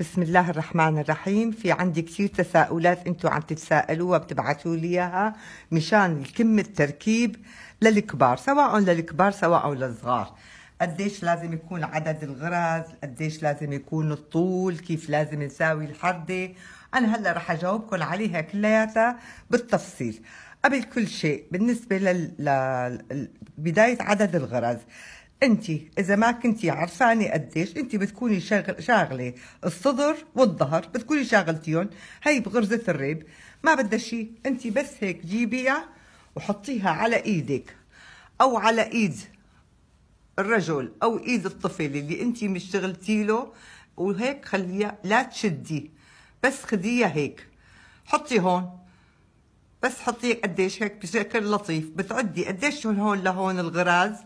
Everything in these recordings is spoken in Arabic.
بسم الله الرحمن الرحيم في عندي كثير تساؤلات انتم عم تتساءلوها بتبعثوا لي اياها مشان الكم التركيب للكبار سواء للكبار سواء للصغار قديش لازم يكون عدد الغرز قديش لازم يكون الطول كيف لازم نساوي الحردة أنا هلأ رح أجاوبكم عليها كلياتها بالتفصيل قبل كل شيء بالنسبة لل... بداية عدد الغرز انت اذا ما كنتي عرفانه قديش انت بتكوني شغل شاغله الصدر والظهر بتكوني شاغلتيهم هي بغرزه الريب ما بدها شيء انت بس هيك جيبيها وحطيها على ايدك او على ايد الرجل او ايد الطفل اللي انت مشتغلتي له وهيك خليها لا تشدي بس خديها هيك حطي هون بس حطيه قديش هيك بشكل لطيف بتعدي قديش من هون لهون الغراز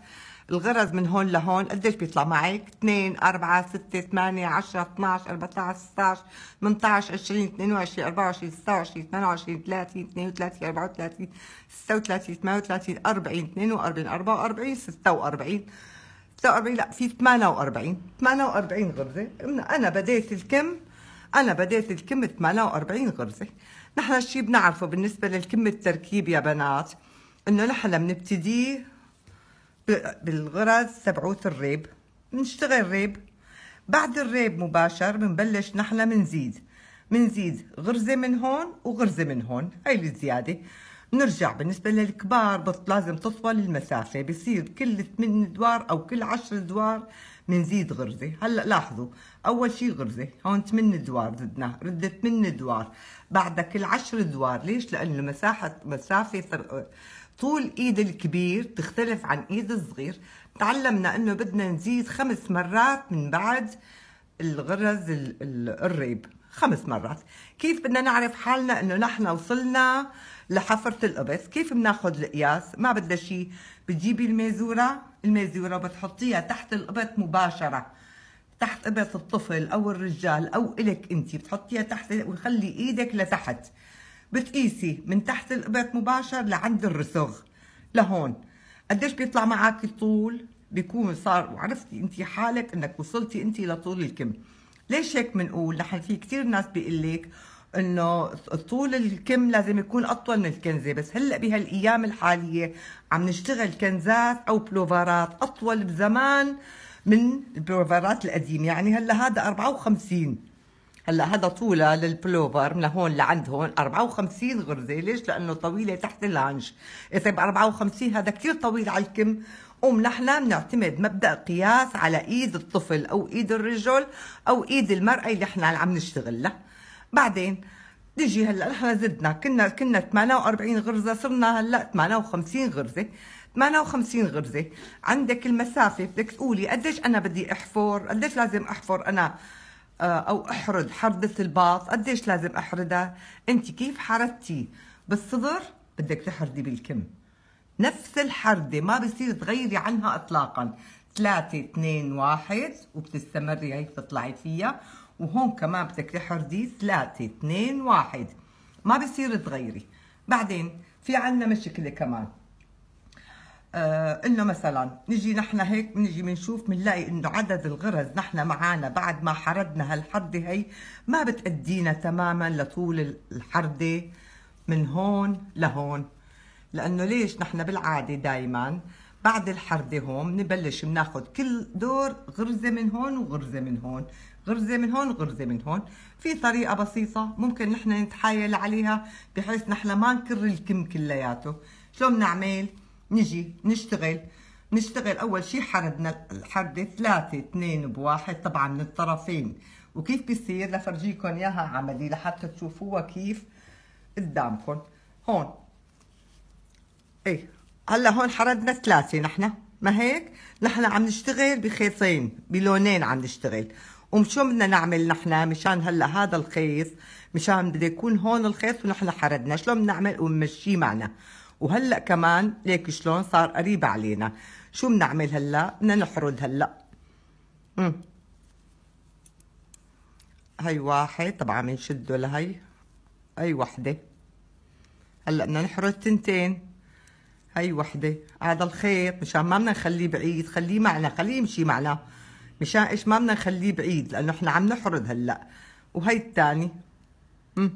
الغرز من هون لهون قديش بيطلع معك 2 4 6 8 10 12 14 16 18 20 22 24 26 28 30 32 34 36 38 40 42 44 46 46 لا في 48 48 غرزة أنا بديت الكم أنا بديت الكم 48 غرزة نحن الشيء بنعرفه بالنسبة للكم التركيب يا بنات إنه نحن بنبتديه بالغرز تبعوت الريب بنشتغل ريب بعد الريب مباشر بنبلش نحن منزيد منزيد غرزة من هون وغرزة من هون هاي الزيادة نرجع بالنسبة للكبار بس لازم تطول المسافة بصير كل 8 دوار او كل 10 دوار منزيد غرزة هلا لاحظوا اول شي غرزة هون 8 دوار زدنا ردة 8 دوار بعد كل 10 دوار ليش لانه مساحة مسافة طول ايد الكبير تختلف عن ايد الصغير تعلمنا انه بدنا نزيد خمس مرات من بعد الغرز الريب خمس مرات كيف بدنا نعرف حالنا انه نحن وصلنا لحفرة القبس كيف بناخد القياس ما بدها شيء بتجيبي المازورة المازورة وبتحطيها تحت القبس مباشرة تحت قبس الطفل او الرجال او الك انت بتحطيها تحت ونخلي ايدك لتحت بتقيسي من تحت الإبط مباشر لعند الرسغ لهون قديش بيطلع معك الطول بيكون صار وعرفتي انت حالك انك وصلتي انت لطول الكم ليش هيك بنقول نحن في كثير ناس بيقول لك انه طول الكم لازم يكون اطول من الكنزه بس هلا بهالايام الحاليه عم نشتغل كنزات او بلوفرات اطول بزمان من البلوفرات القديمه يعني هلا هذا 54 هلا هذا طوله للبلوفر من هون لعند هون 54 غرزه ليش لانه طويله تحت اللانج طيب 54 هذا كثير طويل على الكم ونحن بنعتمد مبدا قياس على ايد الطفل او ايد الرجل او ايد المراه اللي احنا عم نشتغل لها بعدين نجي هلا نحن زدنا كنا كنا 48 غرزه صرنا هلا 58 غرزه 58 غرزه عندك المسافه بدك تقولي قديش انا بدي احفر قديش لازم احفر انا آه، او احرد حردة الباط قديش لازم احردها انت كيف حردتي بالصدر بدك تحردي بالكم نفس الحرده ما بصير تغيري عنها اطلاقا 3 2 1 وبتستمري هيك تطلعي فيها وهون كمان بدك تحردي 3 2 1 ما بصير تغيري بعدين في عنا مشكله كمان آه انه مثلا نجي نحن هيك بنجي بنشوف بنلاقي انه عدد الغرز نحن معانا بعد ما حردنا هالحرده هي ما بتأدينا تماما لطول الحرده من هون لهون لانه ليش نحن بالعاده دائما بعد الحرده هون بنبلش بناخذ كل دور غرزه من هون وغرزه من هون غرزه من هون وغرزه من هون في طريقه بسيطه ممكن نحن نتحايل عليها بحيث نحن ما نكر الكم كلياته شلون بنعمل نجي نشتغل نشتغل اول شيء حردنا الحردة ثلاثة اثنين بواحد طبعا من الطرفين وكيف بيصير لفرجيكم اياها عملي لحتى تشوفوها كيف قدامكم هون ايه هلا هون حردنا ثلاثة نحن ما هيك نحن عم نشتغل بخيطين بلونين عم نشتغل وشو بدنا نعمل نحن مشان هلا هذا الخيط مشان بده يكون هون الخيط ونحن حردنا شلون بنعمل ونمشيه معنا وهلا كمان ليك شلون صار قريب علينا شو بنعمل هلا بدنا نحرد هلا امم هي واحد طبعا بنشده لهي هي وحده هلا بدنا نحرد تنتين هي وحده هذا الخيط مشان ما بدنا نخليه بعيد خليه معنا خليه يمشي معنا مشان ايش ما بدنا نخليه بعيد لانه احنا عم نحرد هلا وهي الثاني امم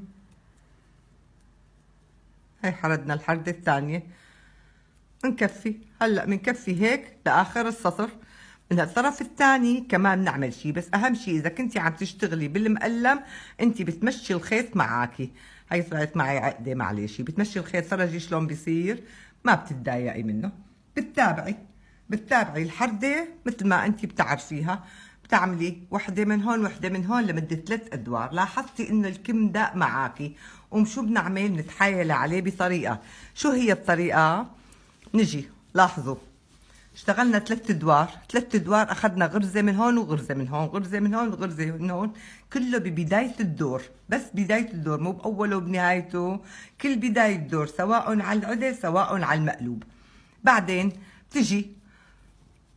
هاي حردنا الحردة الثانية بنكفي هلا بنكفي هيك لاخر السطر من الطرف الثاني كمان نعمل شيء بس اهم شيء اذا كنت عم تشتغلي بالمقلم انت بتمشي الخيط معاكي هي طلعت معي عقده معلش بتمشي الخيط فرجي شلون بيصير ما بتتضايقي منه بتتابعي بتتابعي الحرده مثل ما انت بتعرفيها بتعملي وحده من هون وحده من هون لمده ثلاث ادوار لاحظتي انه الكم داق معاكي قوم شو بنعمل بنتحايل عليه بطريقه شو هي الطريقه نجي لاحظوا اشتغلنا ثلاث ادوار ثلاث ادوار اخذنا غرزه من هون وغرزه من هون غرزه من هون وغرزه من هون كله ببدايه الدور بس بدايه الدور مو باوله وبنهايته كل بدايه الدور سواء على العده سواء على المقلوب بعدين تجي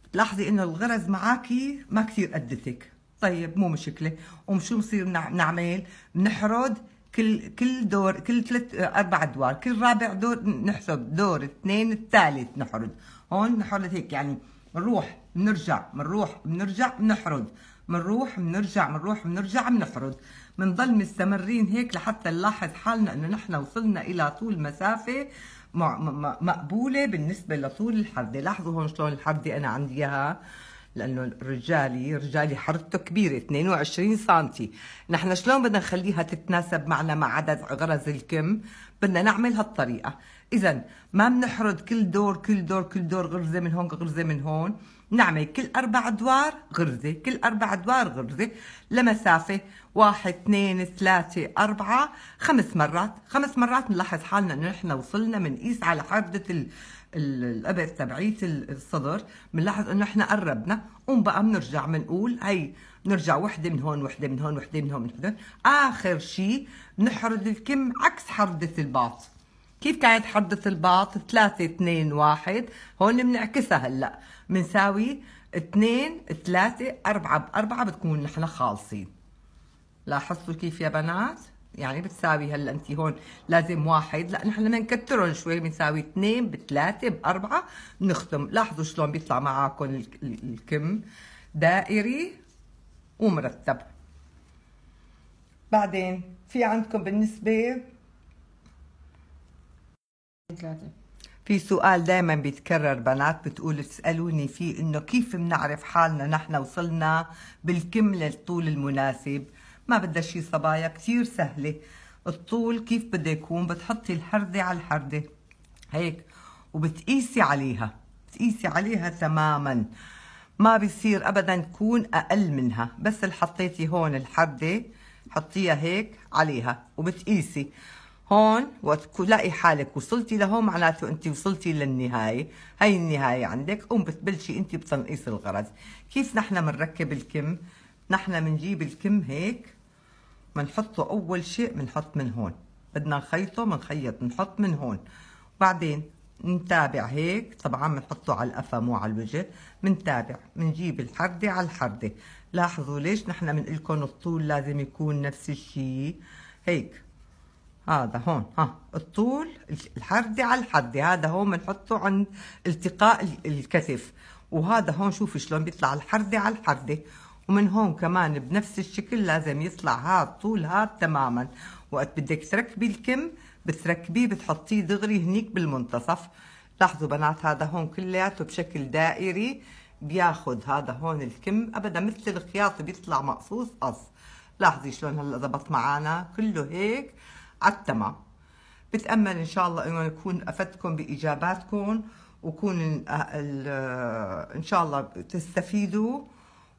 بتلاحظي انه الغرز معاكي ما كثير قدتك طيب مو مشكله ومشو بصير نعمل بنحرد كل كل دور كل ثلاث اربع ادوار كل رابع دور نحسب دور اثنين الثالث نحرد هون نحرد هيك يعني بنروح بنرجع بنروح بنرجع بنحرد بنروح بنرجع بنروح بنرجع بنحرد بنضل مستمرين هيك لحتى نلاحظ حالنا انه نحن وصلنا الى طول مسافه مقبوله بالنسبه لطول الحردي لاحظوا هون شلون الحردي انا عندي اياها لانه رجالي رجالي حرته كبيره 22 سم نحن شلون بدنا نخليها تتناسب معنا مع عدد غرز الكم بدنا نعمل هالطريقه اذا ما بنحرد كل دور كل دور كل دور غرزه من هون غرزه من هون نعمل كل اربع ادوار غرزه كل اربع ادوار غرزه لمسافه واحد اثنين ثلاثة أربعة خمس مرات خمس مرات نلاحظ حالنا انه نحن وصلنا من قيس على حردة القبض تبعية الصدر بنلاحظ انه احنا قربنا قوم بقى بنرجع بنقول هي بنرجع وحده من هون وحده من هون وحده من هون وحده اخر شيء بنحرض الكم عكس حرضة الباط كيف كانت حرضة الباط 3 2 1 هون بنعكسها هلا بنساوي 2 3 4 ب 4 بتكون نحن خالصين لاحظتوا كيف يا بنات يعني بتساوي هلا انت هون لازم واحد لا نحن نكثرهم شوي بنساوي اثنين بثلاثه باربعه بنختم لاحظوا شلون بيطلع معاكم الكم دائري ومرتب بعدين في عندكم بالنسبه في سؤال دائما بيتكرر بنات بتقول تسالوني فيه انه كيف بنعرف حالنا نحن وصلنا بالكم للطول المناسب ما بدها شي صبايا كتير سهلة الطول كيف بده يكون بتحطي الحردة على الحردة هيك وبتقيسي عليها بتقيسي عليها تماما ما بيصير ابدا تكون اقل منها بس اللي حطيتي هون الحردة حطيها هيك عليها وبتقيسي هون وقت تلاقي حالك وصلتي لهون معناته انت وصلتي للنهايه هي النهايه عندك قوم بتبلشي انت بتنقيص الغرز كيف نحن بنركب الكم نحن بنجيب الكم هيك بنحطه اول شيء بنحط من هون بدنا نخيطه بنخيط بنحط من هون وبعدين نتابع هيك طبعا بنحطه على القفا مو على الوجه بنتابع بنجيب الحردة على الحردة لاحظوا ليش نحن بنقول الطول لازم يكون نفس الشيء هيك هذا هون ها الطول الحردة على الحردة هذا هون بنحطه عند التقاء الكتف وهذا هون شوفوا شلون بيطلع الحردة على الحردة ومن هون كمان بنفس الشكل لازم يطلع هاد طول هاد تماما وقت بدك تركبي الكم بتركبيه بتحطيه دغري هنيك بالمنتصف لاحظوا بنات هذا هون كلياته بشكل دائري بياخد هذا هون الكم ابدا مثل الخياط بيطلع مقصوص قص لاحظي شلون هلا ضبط معانا كله هيك على التمام بتامل ان شاء الله انه نكون افدتكم باجاباتكم وكون ان شاء الله تستفيدوا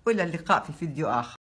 والى اللقاء في فيديو آخر